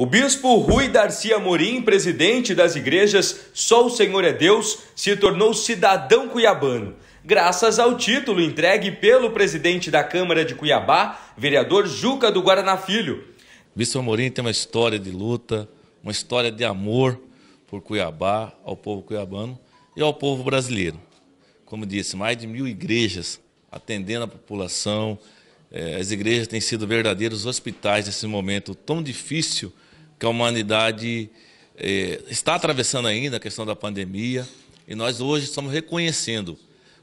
O bispo Rui Darcia Amorim, presidente das igrejas Só o Senhor é Deus, se tornou cidadão cuiabano, graças ao título entregue pelo presidente da Câmara de Cuiabá, vereador Juca do Guaraná Filho. Bispo Amorim tem uma história de luta, uma história de amor por Cuiabá, ao povo cuiabano e ao povo brasileiro. Como disse, mais de mil igrejas atendendo a população. Eh, as igrejas têm sido verdadeiros hospitais nesse momento tão difícil que a humanidade eh, está atravessando ainda, a questão da pandemia, e nós hoje estamos reconhecendo,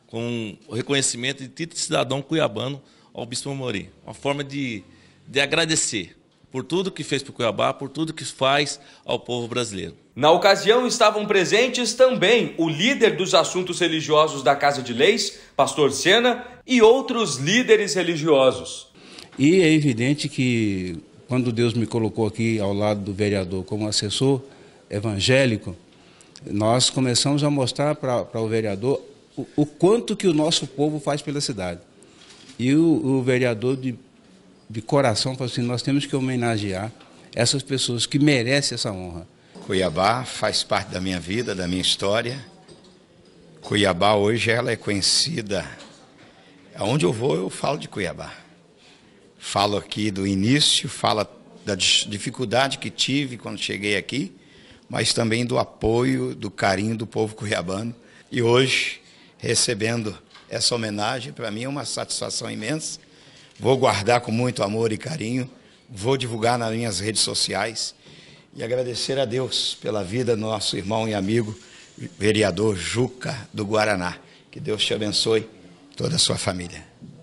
com o reconhecimento de título de cidadão cuiabano ao Bispo Amorim, uma forma de, de agradecer por tudo que fez para Cuiabá, por tudo que faz ao povo brasileiro. Na ocasião estavam presentes também o líder dos assuntos religiosos da Casa de Leis, Pastor Sena, e outros líderes religiosos. E é evidente que quando Deus me colocou aqui ao lado do vereador como assessor evangélico, nós começamos a mostrar para o vereador o, o, quanto que o nosso povo faz pela cidade. E o, o vereador de, de coração falou assim, nós temos que homenagear essas pessoas que merecem essa honra. Cuiabá faz parte da minha vida, da minha história. Cuiabá hoje ela é conhecida. Aonde eu vou eu falo de Cuiabá falo aqui do início, fala da dificuldade que tive quando cheguei aqui, mas também do apoio, do carinho do povo cuiabano. E hoje, recebendo essa homenagem, para mim é uma satisfação imensa. Vou guardar com muito amor e carinho, vou divulgar nas minhas redes sociais e agradecer a Deus pela vida do nosso irmão e amigo, vereador Juca do Guaraná. Que Deus te abençoe, toda a sua família.